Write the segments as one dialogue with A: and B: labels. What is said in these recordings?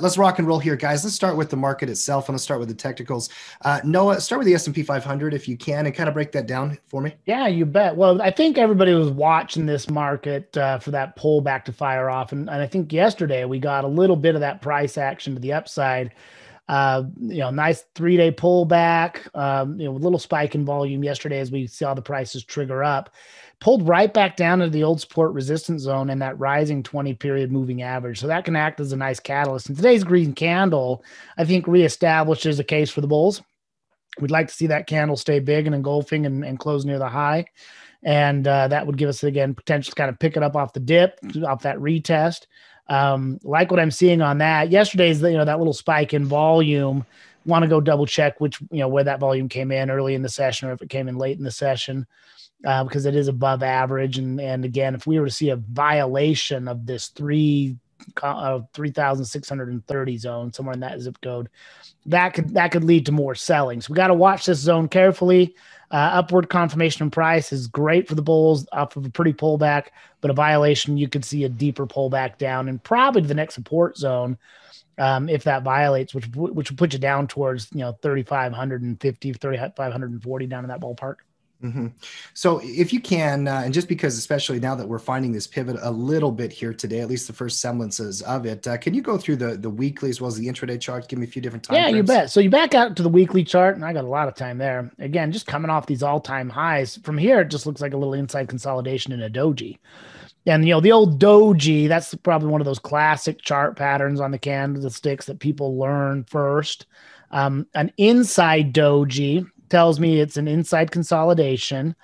A: Let's rock and roll here, guys. Let's start with the market itself, and let's start with the technicals. Uh, Noah, start with the S and P 500 if you can, and kind of break that down for me. Yeah, you bet. Well, I think everybody was watching this market uh, for that pullback to fire off, and, and I think yesterday we got a little bit of that price action to the upside uh, you know, nice three day pullback, um, you know, little spike in volume yesterday as we saw the prices trigger up, pulled right back down to the old support resistance zone and that rising 20 period moving average. So that can act as a nice catalyst. And today's green candle, I think, reestablishes a case for the bulls. We'd like to see that candle stay big and engulfing and, and close near the high. And uh, that would give us, again, potential to kind of pick it up off the dip, off that retest. Um, like what I'm seeing on that. Yesterday's you know that little spike in volume. Want to go double check which you know where that volume came in early in the session or if it came in late in the session. Uh, because it is above average, and and again, if we were to see a violation of this three of uh, 3630 zone somewhere in that zip code that could that could lead to more selling so we got to watch this zone carefully uh, upward confirmation in price is great for the bulls off of a pretty pullback but a violation you could see a deeper pullback down and probably the next support zone um, if that violates which which will put you down towards you know 3550 3540 down in that ballpark Mm-hmm. So, if you can, uh, and just because, especially now that we're finding this pivot a little bit here today, at least the first semblances of it, uh, can you go through the the weekly as well as the intraday chart? Give me a few different times. Yeah, you bet. So you back out to the weekly chart, and I got a lot of time there. Again, just coming off these all time highs from here, it just looks like a little inside consolidation in a doji. And you know the old doji, that's probably one of those classic chart patterns on the candlesticks that people learn first. Um, an inside doji tells me it's an inside consolidation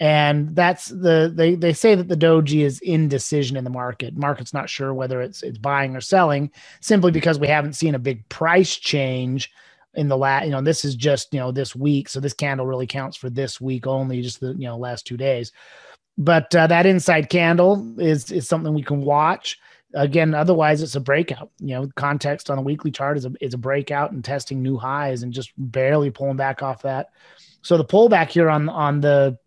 A: and that's the they they say that the doji is indecision in the market market's not sure whether it's it's buying or selling simply because we haven't seen a big price change in the last you know this is just you know this week so this candle really counts for this week only just the you know last two days but uh, that inside candle is is something we can watch again, otherwise it's a breakout. You know, context on a weekly chart is a is a breakout and testing new highs and just barely pulling back off that. So the pullback here on on the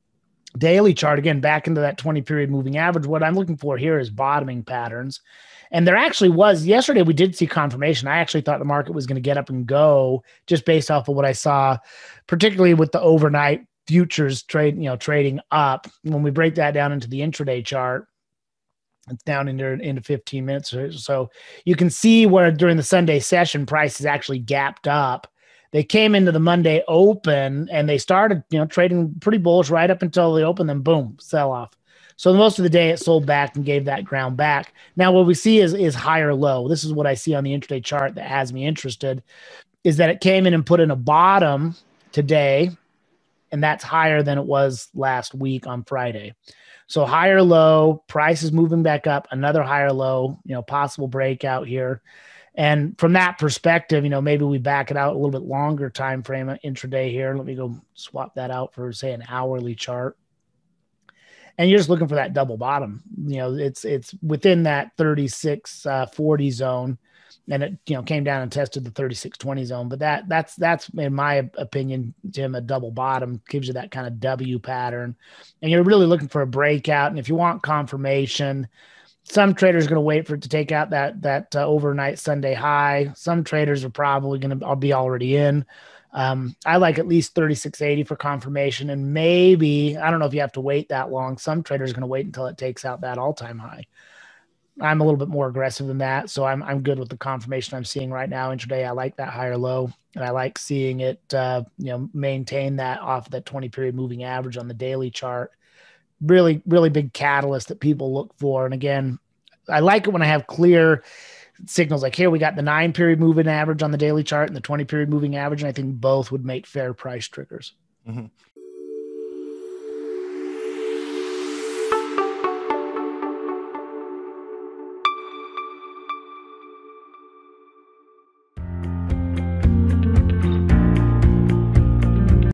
A: daily chart again back into that 20 period moving average what i'm looking for here is bottoming patterns and there actually was yesterday we did see confirmation i actually thought the market was going to get up and go just based off of what i saw particularly with the overnight futures trade you know trading up when we break that down into the intraday chart it's down into into 15 minutes so you can see where during the sunday session prices actually gapped up they came into the monday open and they started you know trading pretty bullish right up until they open then boom sell off so most of the day it sold back and gave that ground back now what we see is is higher low this is what i see on the intraday chart that has me interested is that it came in and put in a bottom today and that's higher than it was last week on friday so higher low, price is moving back up, another higher low, you know, possible breakout here. And from that perspective, you know, maybe we back it out a little bit longer time frame uh, intraday here. Let me go swap that out for say an hourly chart and you're just looking for that double bottom. You know, it's it's within that 36 uh, 40 zone, and it you know came down and tested the 36 20 zone. But that that's that's in my opinion, Jim, a double bottom gives you that kind of W pattern, and you're really looking for a breakout. And if you want confirmation, some traders are going to wait for it to take out that that uh, overnight Sunday high. Some traders are probably going to be already in. Um, I like at least 3680 for confirmation. And maybe, I don't know if you have to wait that long. Some traders going to wait until it takes out that all time high. I'm a little bit more aggressive than that. So I'm, I'm good with the confirmation I'm seeing right now. Intraday, I like that higher low. And I like seeing it, uh, you know, maintain that off that 20 period moving average on the daily chart. Really, really big catalyst that people look for. And again, I like it when I have clear signals like here we got the nine period moving average on the daily chart and the 20 period moving average and i think both would make fair price triggers mm-hmm.